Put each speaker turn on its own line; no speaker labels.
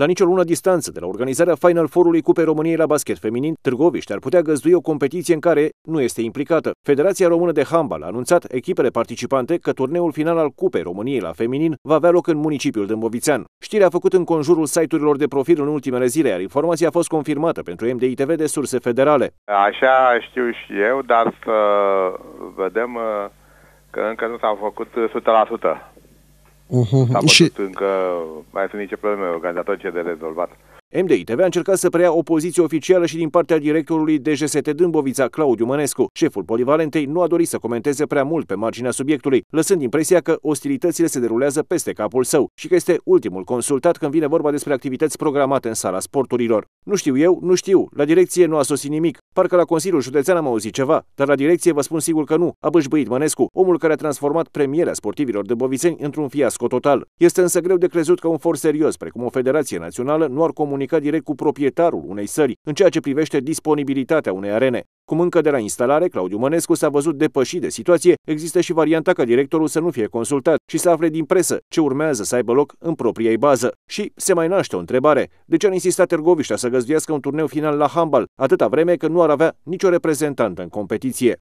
La nicio lună distanță de la organizarea Final Four-ului Cupei României la basket feminin, Târgoviște ar putea găzdui o competiție în care nu este implicată. Federația Română de Hambal a anunțat echipele participante că turneul final al Cupei României la feminin va avea loc în municipiul Dâmbovițean. Știrea a făcut în conjurul site-urilor de profil în ultimele zile, iar informația a fost confirmată pentru MDI TV de surse federale.
Așa știu și eu, dar să vedem uh, că încă nu s-au făcut 100%. Uh,
Uh-huh. Și...
încă mai sunt niște probleme organizatorice de rezolvat. MDI
TV a încercat să preia o poziție oficială și din partea directorului DGST Dâmbovița, Claudiu Mănescu. Șeful polivalentei nu a dorit să comenteze prea mult pe marginea subiectului, lăsând impresia că ostilitățile se derulează peste capul său și că este ultimul consultat când vine vorba despre activități programate în sala sporturilor. Nu știu eu, nu știu. La direcție nu a sosit nimic. Parcă la Consiliul Județean am auzit ceva, dar la direcție vă spun sigur că nu. A bășbăit Mănescu, omul care a transformat premierea sportivilor de bovițeni într-un fiasco total. Este însă greu de crezut că un for serios, precum o federație națională, nu ar comunica direct cu proprietarul unei sări, în ceea ce privește disponibilitatea unei arene. Cum încă de la instalare, Claudiu Mănescu s-a văzut depășit de situație, există și varianta ca directorul să nu fie consultat și să afle din presă ce urmează să aibă loc în propria ei bază. Și se mai naște o întrebare. De ce a insistat Târgoviștea să găzduiască un turneu final la handball, atâta vreme că nu ar avea nicio reprezentantă în competiție?